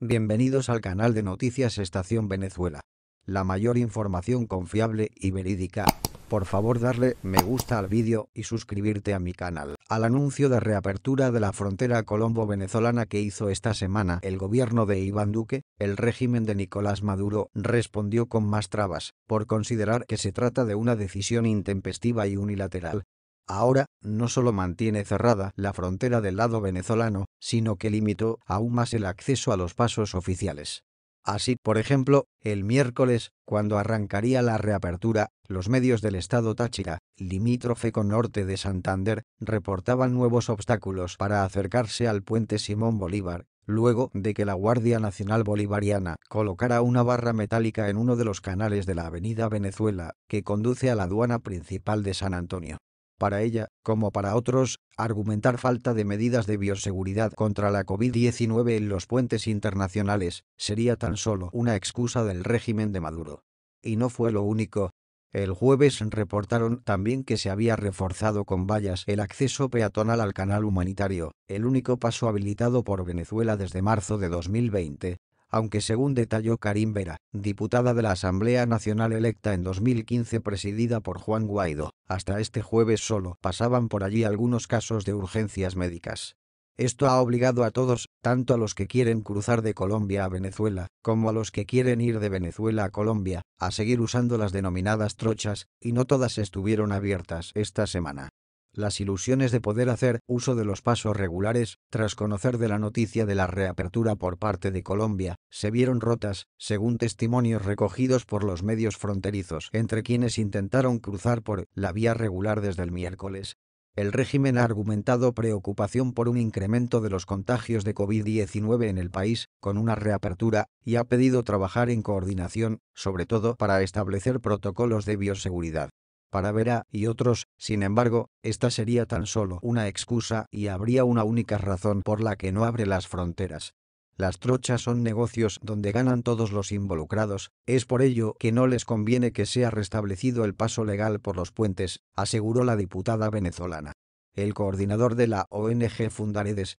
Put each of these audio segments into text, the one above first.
Bienvenidos al canal de noticias Estación Venezuela. La mayor información confiable y verídica. Por favor darle me gusta al vídeo y suscribirte a mi canal. Al anuncio de reapertura de la frontera colombo-venezolana que hizo esta semana el gobierno de Iván Duque, el régimen de Nicolás Maduro respondió con más trabas, por considerar que se trata de una decisión intempestiva y unilateral, ahora no solo mantiene cerrada la frontera del lado venezolano, sino que limitó aún más el acceso a los pasos oficiales. Así, por ejemplo, el miércoles, cuando arrancaría la reapertura, los medios del estado Táchira, limítrofe con norte de Santander, reportaban nuevos obstáculos para acercarse al puente Simón Bolívar, luego de que la Guardia Nacional Bolivariana colocara una barra metálica en uno de los canales de la avenida Venezuela, que conduce a la aduana principal de San Antonio para ella, como para otros, argumentar falta de medidas de bioseguridad contra la COVID-19 en los puentes internacionales sería tan solo una excusa del régimen de Maduro. Y no fue lo único. El jueves reportaron también que se había reforzado con vallas el acceso peatonal al canal humanitario, el único paso habilitado por Venezuela desde marzo de 2020, aunque según detalló Karim Vera, diputada de la Asamblea Nacional electa en 2015 presidida por Juan Guaidó, hasta este jueves solo pasaban por allí algunos casos de urgencias médicas. Esto ha obligado a todos, tanto a los que quieren cruzar de Colombia a Venezuela, como a los que quieren ir de Venezuela a Colombia, a seguir usando las denominadas trochas, y no todas estuvieron abiertas esta semana las ilusiones de poder hacer uso de los pasos regulares, tras conocer de la noticia de la reapertura por parte de Colombia, se vieron rotas, según testimonios recogidos por los medios fronterizos entre quienes intentaron cruzar por la vía regular desde el miércoles. El régimen ha argumentado preocupación por un incremento de los contagios de COVID-19 en el país, con una reapertura, y ha pedido trabajar en coordinación, sobre todo para establecer protocolos de bioseguridad para Vera y otros, sin embargo, esta sería tan solo una excusa y habría una única razón por la que no abre las fronteras. Las trochas son negocios donde ganan todos los involucrados, es por ello que no les conviene que sea restablecido el paso legal por los puentes, aseguró la diputada venezolana. El coordinador de la ONG Fundaredes,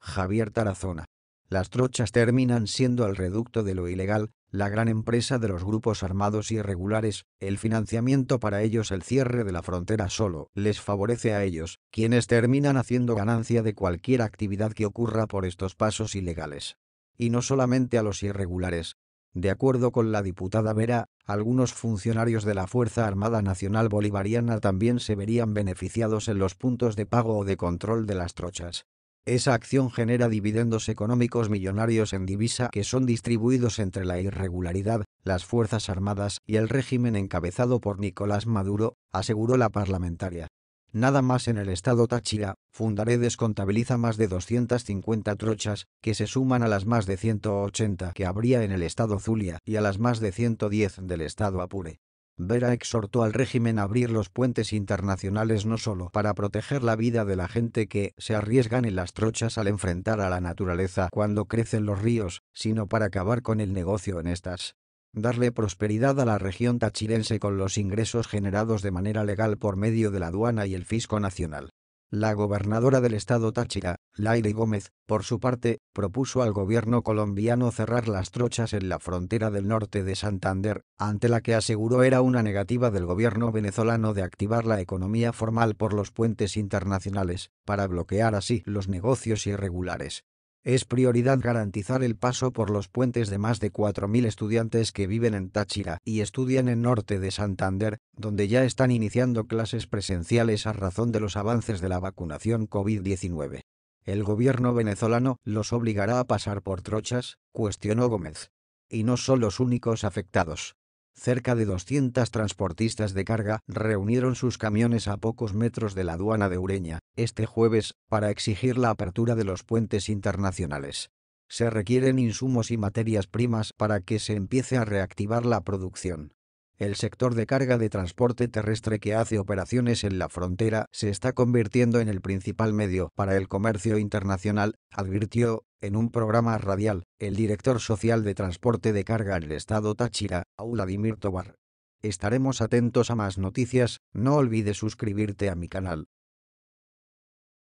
Javier Tarazona. Las trochas terminan siendo el reducto de lo ilegal, la gran empresa de los grupos armados irregulares, el financiamiento para ellos el cierre de la frontera solo les favorece a ellos, quienes terminan haciendo ganancia de cualquier actividad que ocurra por estos pasos ilegales. Y no solamente a los irregulares, de acuerdo con la diputada Vera, algunos funcionarios de la Fuerza Armada Nacional Bolivariana también se verían beneficiados en los puntos de pago o de control de las trochas. Esa acción genera dividendos económicos millonarios en divisa que son distribuidos entre la irregularidad, las Fuerzas Armadas y el régimen encabezado por Nicolás Maduro, aseguró la parlamentaria. Nada más en el estado Táchira, Fundaré contabiliza más de 250 trochas, que se suman a las más de 180 que habría en el estado Zulia y a las más de 110 del estado Apure. Vera exhortó al régimen a abrir los puentes internacionales no solo para proteger la vida de la gente que se arriesgan en las trochas al enfrentar a la naturaleza cuando crecen los ríos, sino para acabar con el negocio en estas. Darle prosperidad a la región tachirense con los ingresos generados de manera legal por medio de la aduana y el fisco nacional. La gobernadora del estado Táchira, Laire Gómez, por su parte, propuso al gobierno colombiano cerrar las trochas en la frontera del norte de Santander, ante la que aseguró era una negativa del gobierno venezolano de activar la economía formal por los puentes internacionales, para bloquear así los negocios irregulares. Es prioridad garantizar el paso por los puentes de más de 4.000 estudiantes que viven en Táchira y estudian en norte de Santander, donde ya están iniciando clases presenciales a razón de los avances de la vacunación COVID-19. El gobierno venezolano los obligará a pasar por trochas, cuestionó Gómez. Y no son los únicos afectados. Cerca de 200 transportistas de carga reunieron sus camiones a pocos metros de la aduana de Ureña, este jueves, para exigir la apertura de los puentes internacionales. Se requieren insumos y materias primas para que se empiece a reactivar la producción. El sector de carga de transporte terrestre que hace operaciones en la frontera se está convirtiendo en el principal medio para el comercio internacional, advirtió, en un programa radial, el director social de transporte de carga en el estado Táchira, Auladimir Tobar. Estaremos atentos a más noticias, no olvides suscribirte a mi canal.